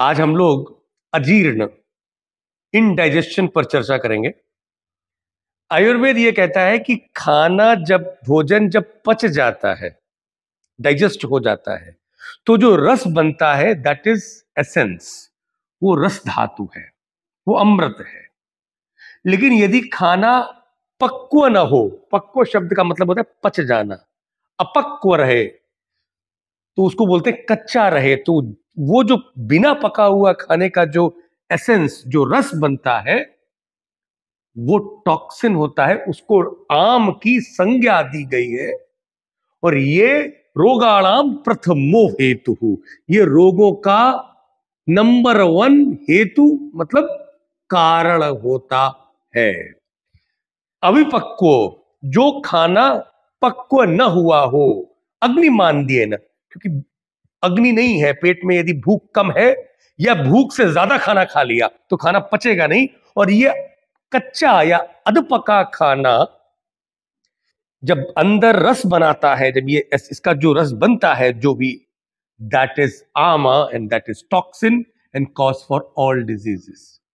आज हम लोग अजीर्ण इनडाइजेशन पर चर्चा करेंगे आयुर्वेद ये कहता है कि खाना जब भोजन जब पच जाता है डाइजेस्ट हो जाता है तो जो रस बनता है दैट इज एसेंस वो रस धातु है वो अमृत है लेकिन यदि खाना पक्व ना हो पक्व शब्द का मतलब होता है पच जाना अपक्व रहे तो उसको बोलते हैं कच्चा रहे तो वो जो बिना पका हुआ खाने का जो एसेंस जो रस बनता है वो टॉक्सिन होता है उसको आम की संज्ञा दी गई है और ये रोगाणाम प्रथमो हेतु ये रोगों का नंबर वन हेतु मतलब कारण होता है अविपक्व जो खाना पक्व न हुआ हो अग्नि मान दिए ना क्योंकि अग्नि नहीं है पेट में यदि भूख कम है या भूख से ज्यादा खाना खा लिया तो खाना पचेगा नहीं और ये कच्चा या अधपका खाना जब अंदर रस बनाता है जब ये इसका जो रस बनता है जो भी that is ama and that is toxin and cause for all diseases